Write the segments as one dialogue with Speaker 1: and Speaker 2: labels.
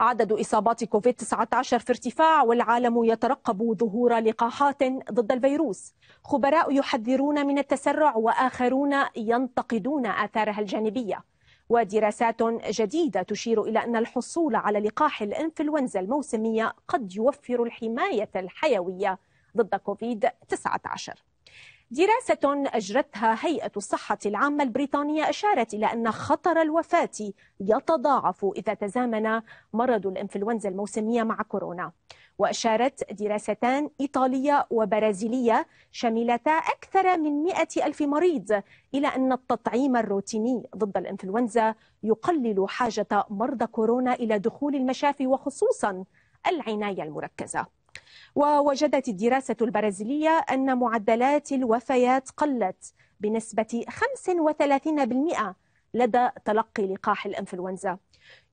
Speaker 1: عدد إصابات كوفيد-19 في ارتفاع والعالم يترقب ظهور لقاحات ضد الفيروس خبراء يحذرون من التسرع وآخرون ينتقدون آثارها الجانبية ودراسات جديدة تشير إلى أن الحصول على لقاح الإنفلونزا الموسمية قد يوفر الحماية الحيوية ضد كوفيد-19 دراسة أجرتها هيئة الصحة العامة البريطانية أشارت إلى أن خطر الوفاة يتضاعف إذا تزامن مرض الإنفلونزا الموسمية مع كورونا وأشارت دراستان إيطالية وبرازيلية شملتا أكثر من 100 ألف مريض إلى أن التطعيم الروتيني ضد الإنفلونزا يقلل حاجة مرضى كورونا إلى دخول المشافي وخصوصا العناية المركزة ووجدت الدراسة البرازيلية أن معدلات الوفيات قلت بنسبة 35% لدى تلقي لقاح الإنفلونزا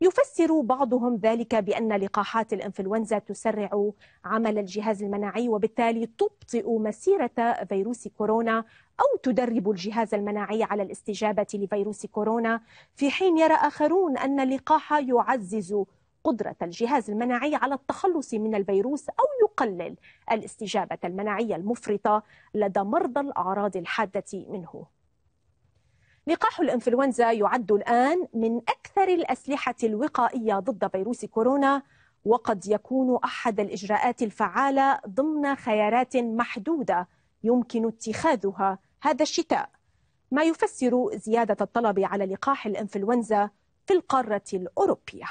Speaker 1: يفسر بعضهم ذلك بأن لقاحات الإنفلونزا تسرع عمل الجهاز المناعي وبالتالي تبطئ مسيرة فيروس كورونا أو تدرب الجهاز المناعي على الاستجابة لفيروس كورونا في حين يرى آخرون أن اللقاح يعزز قدرة الجهاز المناعي على التخلص من الفيروس أو يقلل الاستجابة المناعية المفرطة لدى مرضى الأعراض الحادة منه. لقاح الإنفلونزا يعد الآن من أكثر الأسلحة الوقائية ضد فيروس كورونا وقد يكون أحد الإجراءات الفعالة ضمن خيارات محدودة يمكن اتخاذها هذا الشتاء ما يفسر زيادة الطلب على لقاح الإنفلونزا في القارة الأوروبية